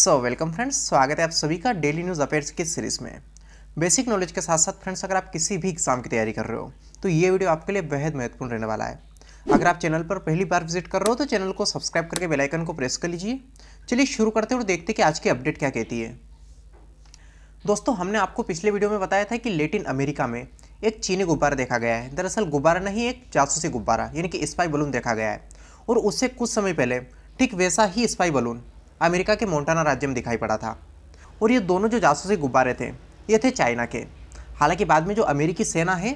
so welcome friends स्वागत है आप सभी का डेली न्यूज़ अपेयर्स की सीरीज़ में बेसिक नॉलेज के साथ साथ फ्रेंड्स अगर आप किसी भी एग्जाम की तैयारी कर रहे हो तो ये वीडियो आपके लिए बेहद महत्वपूर्ण रहने वाला है अगर आप चैनल पर पहली बार विजिट कर रहे हो तो चैनल को सब्सक्राइब करके बेलाइकन को प्रेस कर लीजिए चलिए शुरू करते हैं और देखते हैं कि आज की अपडेट क्या कहती है दोस्तों हमने आपको पिछले वीडियो में बताया था कि लेटिन अमेरिका में एक चीनी गुब्बारा देखा गया है दरअसल गुब्बारा नहीं एक जासूसी गुब्बारा यानी कि स्पाई बलून देखा गया है और उससे कुछ समय पहले ठीक वैसा ही स्पाई बलून अमेरिका के मोन्टाना राज्य में दिखाई पड़ा था और ये दोनों जो जासूसी गुब्बारे थे ये थे चाइना के हालांकि बाद में जो अमेरिकी सेना है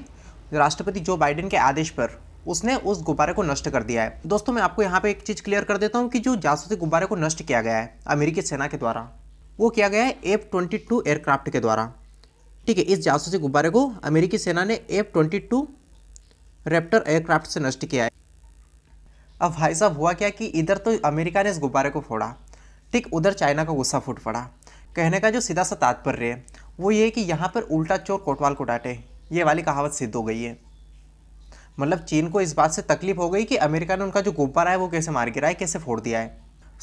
राष्ट्रपति जो बाइडेन के आदेश पर उसने उस गुब्बारे को नष्ट कर दिया है दोस्तों मैं आपको यहाँ पे एक चीज़ क्लियर कर देता हूँ कि जो जासूसी गुब्बारे को नष्ट किया गया है अमेरिकी सेना के द्वारा वो किया गया है एफ ट्वेंटी टू एयरक्राफ्ट के द्वारा ठीक है इस जासूसी गुब्बारे को अमेरिकी सेना ने F twenty two Raptor aircraft से नष्ट किया है अब भाई साहब हुआ क्या कि इधर तो अमेरिका ने इस गुब्बारे को फोड़ा ठीक उधर चाइना का गुस्सा फूट पड़ा कहने का जो सीधा सा तात्पर्य है वो ये कि यहाँ पर उल्टा चोर कोटवाल को डांटे ये वाली कहावत सिद्ध हो गई है मतलब चीन को इस बात से तकलीफ हो गई कि अमेरिका ने उनका जो गुब्बारा है वो कैसे मार गिरा है कैसे फोड़ दिया है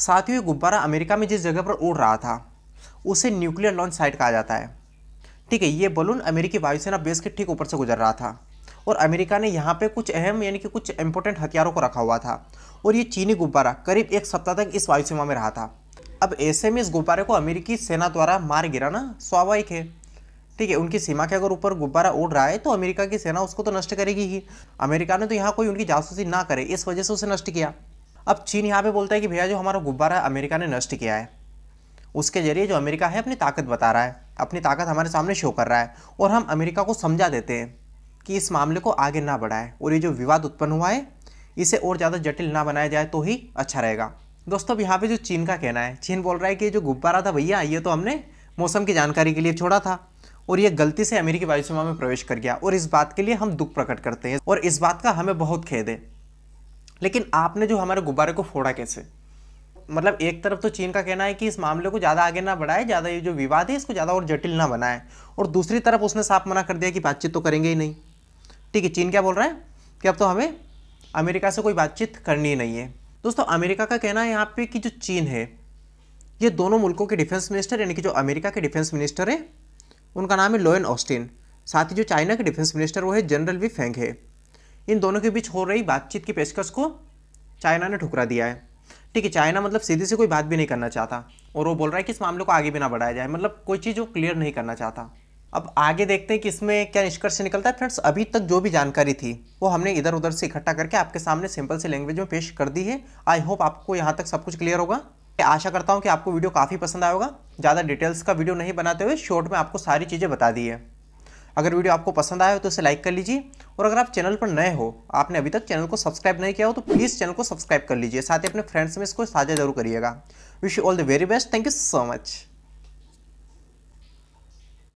साथ ही गुब्बारा अमेरिका में जिस जगह पर उड़ रहा था उसे न्यूक्लियर लॉन्च साइट कहा जाता है ठीक है ये बलून अमेरिकी वायुसेना बेस के ठीक ऊपर से गुजर रहा था और अमेरिका ने यहाँ पे कुछ अहम यानी कि कुछ इंपॉर्टेंट हथियारों को रखा हुआ था और ये चीनी गुब्बारा करीब एक सप्ताह तक इस वायुसीमा में रहा था अब ऐसे में इस गुब्बारे को अमेरिकी सेना द्वारा मार गिराना स्वाभाविक है ठीक है उनकी सीमा के अगर ऊपर गुब्बारा उड़ रहा है तो अमेरिका की सेना उसको तो नष्ट करेगी ही अमेरिका ने तो यहाँ कोई उनकी जासूसी ना करे इस वजह से उसे नष्ट किया अब चीन यहाँ पे बोलता है कि भैया जो हमारा गुब्बारा अमेरिका ने नष्ट किया है उसके जरिए जो अमेरिका है अपनी ताकत बता रहा है अपनी ताकत हमारे सामने शो कर रहा है और हम अमेरिका को समझा देते हैं कि इस मामले को आगे ना बढ़ाए और ये जो विवाद उत्पन्न हुआ है इसे और ज़्यादा जटिल ना बनाया जाए तो ही अच्छा रहेगा दोस्तों अब यहाँ पे जो चीन का कहना है चीन बोल रहा है कि जो गुब्बारा था भैया ये तो हमने मौसम की जानकारी के लिए छोड़ा था और ये गलती से अमेरिकी वायुसीमा में प्रवेश कर गया और इस बात के लिए हम दुख प्रकट करते हैं और इस बात का हमें बहुत खेद है लेकिन आपने जो हमारे गुब्बारे को फोड़ा कैसे मतलब एक तरफ तो चीन का कहना है कि इस मामले को ज़्यादा आगे ना बढ़ाए ज़्यादा ये जो विवाद है इसको ज़्यादा और जटिल ना बनाए और दूसरी तरफ उसने साफ मना कर दिया कि बातचीत तो करेंगे ही नहीं ठीक है चीन क्या बोल रहा है कि अब तो हमें अमेरिका से कोई बातचीत करनी ही नहीं है दोस्तों अमेरिका का कहना है यहाँ पे कि जो चीन है ये दोनों मुल्कों के डिफेंस मिनिस्टर यानी कि जो अमेरिका के डिफेंस मिनिस्टर हैं उनका नाम है लोयन ऑस्टिन साथ ही जो चाइना के डिफेंस मिनिस्टर वो है जनरल वी फेंग है इन दोनों के बीच हो रही बातचीत की पेशकश को चाइना ने ठुकरा दिया है ठीक है चाइना मतलब सीधे से कोई बात भी नहीं करना चाहता और वो बोल रहा है कि इस मामले को आगे भी ना बढ़ाया जाए मतलब कोई चीज़ वो क्लियर नहीं करना चाहता अब आगे देखते हैं कि इसमें क्या निष्कर्ष निकलता है फ्रेंड्स अभी तक जो भी जानकारी थी वो हमने इधर उधर से इकट्ठा करके आपके सामने सिंपल से लैंग्वेज में पेश कर दी है आई होप आपको यहाँ तक सब कुछ क्लियर होगा आशा करता हूँ कि आपको वीडियो काफ़ी पसंद आएगा ज़्यादा डिटेल्स का वीडियो नहीं बनाते हुए शॉर्ट में आपको सारी चीज़ें बता दी है अगर वीडियो आपको पसंद आया हो तो इसे लाइक कर लीजिए और अगर आप चैनल पर नए हो आपने अभी तक चैनल को सब्सक्राइब नहीं किया हो तो प्लीज़ चैनल को सब्सक्राइब कर लीजिए साथ ही अपने फ्रेंड्स में इसको साझा जरूर करिएगा wish you all the very best thank you so much